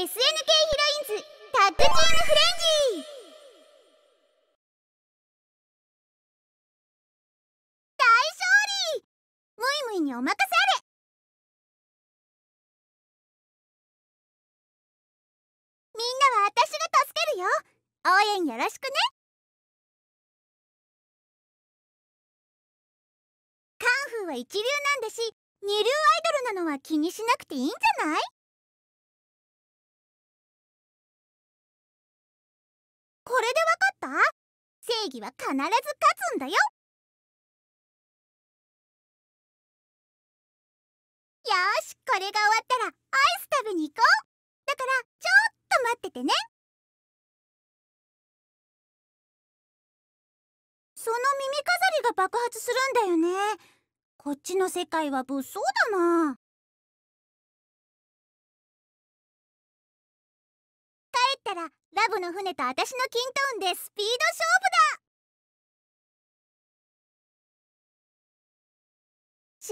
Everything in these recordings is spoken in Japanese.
SNK ヒロインズタッグチームフレンジ大勝利ムイムイにお任せあれみんなは私が助けるよ応援よろしくねカンフーは一流なんだし二流アイドルなのは気にしなくていいんじゃないこれでわかった正義は必ず勝つんだよよしこれが終わったらアイス食べに行こうだからちょっと待っててねその耳飾りが爆発するんだよねこっちの世界は物騒だな帰ったらラブの船と私のキントーンでスピード勝負だ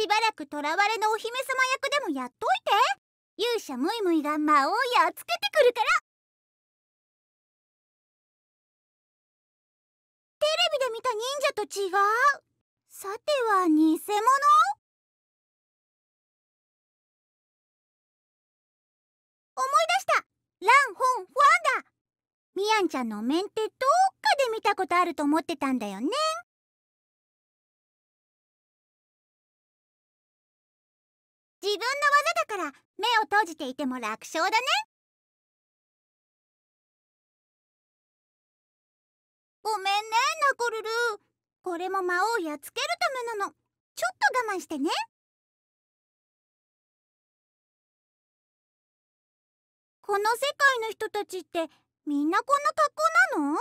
しばらく囚われのお姫様役でもやっといて勇者ムイムイが魔王やっつけてくるからテレビで見た忍者と違うさては偽物思い出したラン・ホン・ファンだみやんちゃんのお面ってどっかで見たことあると思ってたんだよね。自分の技だから目を閉じていても楽勝だね。ごめんね、ナコルル。これも魔王やっつけるためなの。ちょっと我慢してね。この世界の人たちってみんなこんな格好なの？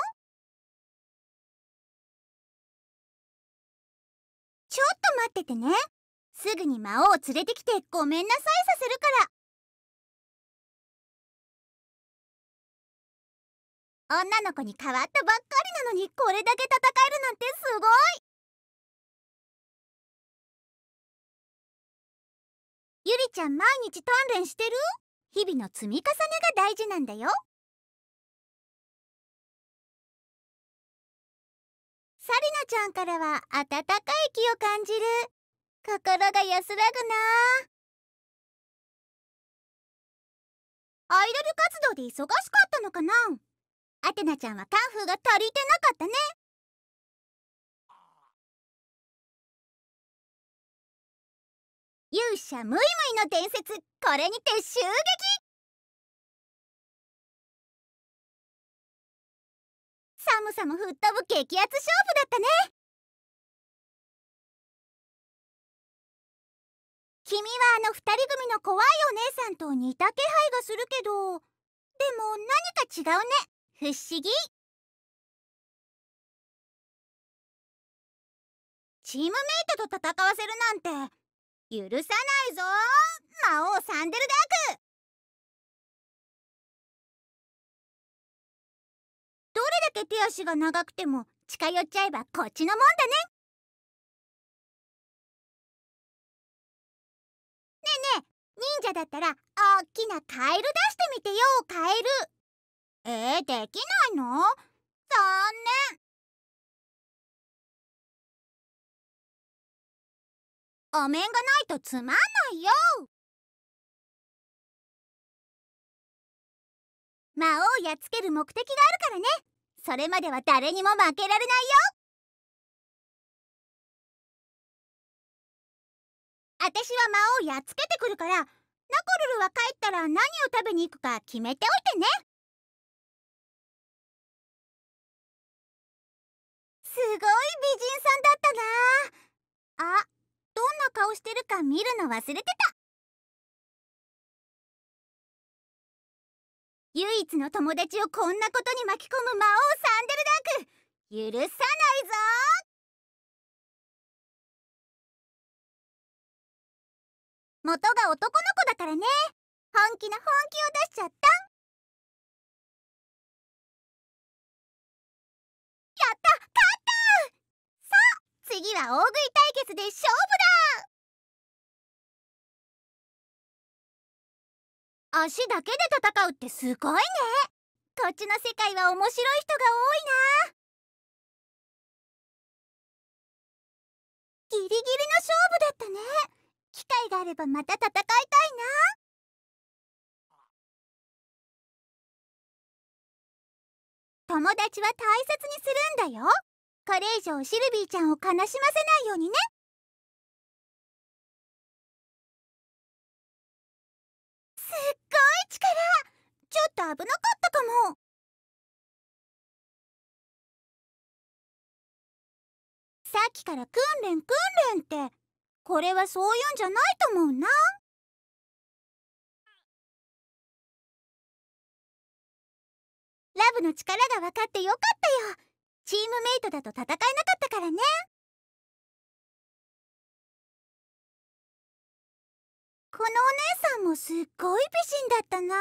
ちょっと待っててね。すぐに魔王を連れてきてごめんなさいさせるから。女の子に変わったばっかりなのにこれだけ戦えるなんてすごいゆりちゃん毎日鍛錬してる日々の積み重ねが大事なんだよ。サリナちゃんからは温かい気を感じる心が安らぐなアイドル活動で忙しかったのかなアテナちゃんはカンフーが足りてなかったね勇者ムイムイの伝説これにて襲撃寒さも吹っ飛ぶ激アツ勝負だったね君はあの2人組の怖いお姉さんと似た気配がするけどでも何か違うね不思議チームメイトと戦わせるなんて許さないぞ魔王サンデルダークけ手足が長くても近寄っちゃえばこっちのもんだねねえねえ忍者だったらおきなカエル出してみてよカエルえー、できないの残念お面がないとつまんないよ魔王やっつける目的があるからねそれまでは誰にも負けられないよあたしは魔王やっつけてくるからナコルルは帰ったら何を食べに行くか決めておいてねすごい美人さんだったなあどんな顔してるか見るの忘れてた唯一の友達をこんなことに巻き込む魔王サンデルダーク許さないぞ元が男の子だからね本気な本気を出しちゃったやった勝ったさあ次は大食い対決で勝負だ足だけで戦うってすごいねこっちの世界は面白い人が多いなギリギリの勝負だったね機会があればまた戦いたいな友達は大切にするんだよこれ以上シルビーちゃんを悲しませないようにね危なかったかも。さっきから訓練訓練って、これはそういうんじゃないと思うな。ラブの力が分かってよかったよ。チームメイトだと戦えなかったからね。このお姉さんもすっごい美人だったな。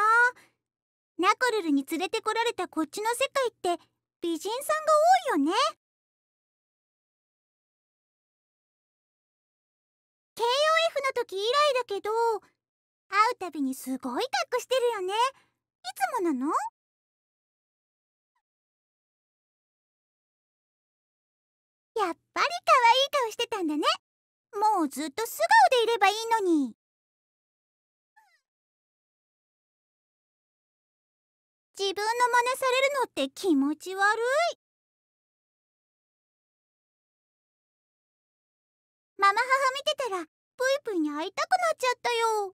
ナコルルに連れてこられたこっちの世界って美人さんが多いよね KOF の時以来だけど会うたびにすごい格好してるよねいつもなのやっぱり可愛い顔してたんだねもうずっと素顔でいればいいのに自分の真似されるのって気持ち悪いママ母見てたらぷいぷいに会いたくなっちゃったよ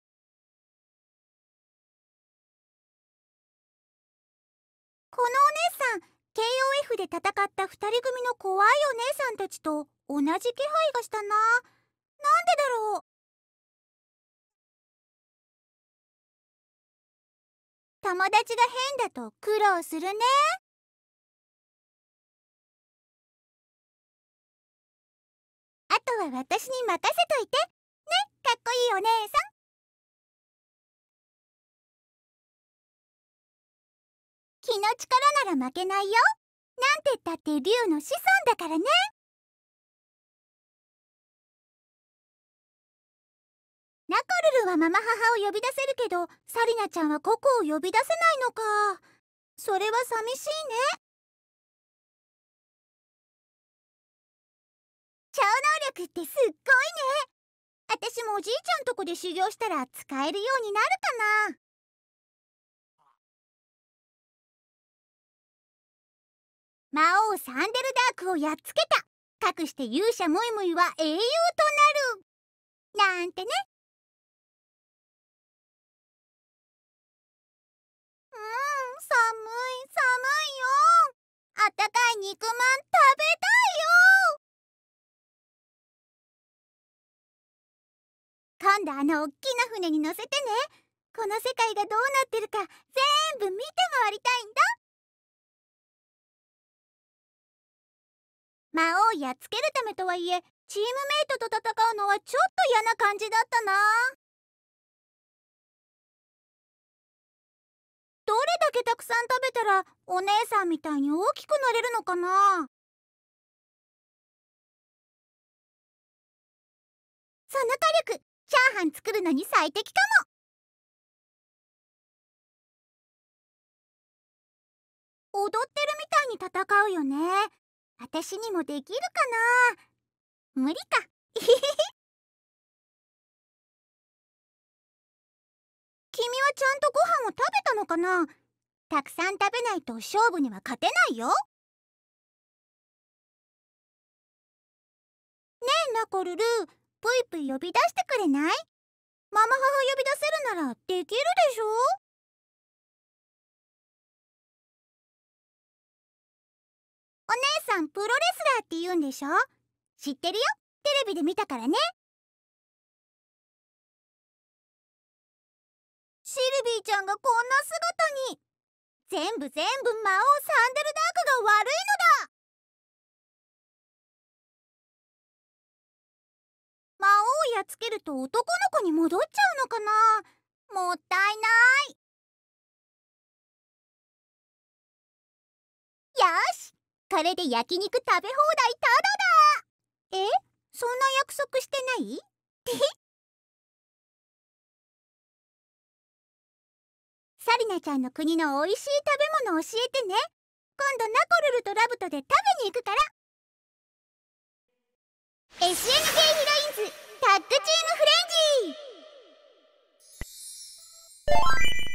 このお姉さん KOF で戦った2人組の怖いお姉さんたちと同じ気配がしたななんでだろう友達が変だと苦労するね。あとは私に任せといて。ね、かっこいいお姉さん。気の力なら負けないよ。なんて言ったって竜の子孫だからね。はママ母を呼び出せるけど紗理奈ちゃんはココを呼び出せないのかそれは寂しいね超能力ってすっごいね私もおじいちゃんとこで修行したら使えるようになるかな魔王サンデルダークをやっつけたかくして勇者モイモイは英雄となるなんてね肉まん食べたいよ今度あのおっきな船に乗せてねこの世界がどうなってるか全部見て回りたいんだ魔王やっつけるためとはいえチームメイトと戦うのはちょっと嫌な感じだったなどれだけたくさん食べたらお姉さんみたいに大きくなれるのかなその火力チャーハン作るのに最適かも踊ってるみたいに戦うよね私にもできるかな無理か君はちゃんとご飯を食べたのかなたくさん食べないと勝負には勝てないよねえナコルルプイプイ呼び出してくれないママ母呼び出せるならできるでしょお姉さんプロレスラーって言うんでしょ知ってるよテレビで見たからねシルビーちゃんがこんな姿に全部全部魔王サンデルダークが悪いのだ魔王やっつけると男の子に戻っちゃうのかなもったいないよしこれで焼肉食べ放題ただだえそんな約束してないサリナちゃんの国の美味しい食べ物教えてね今度ナコルルとラブトで食べに行くから SNK ヒロインズタッグチームフレンジ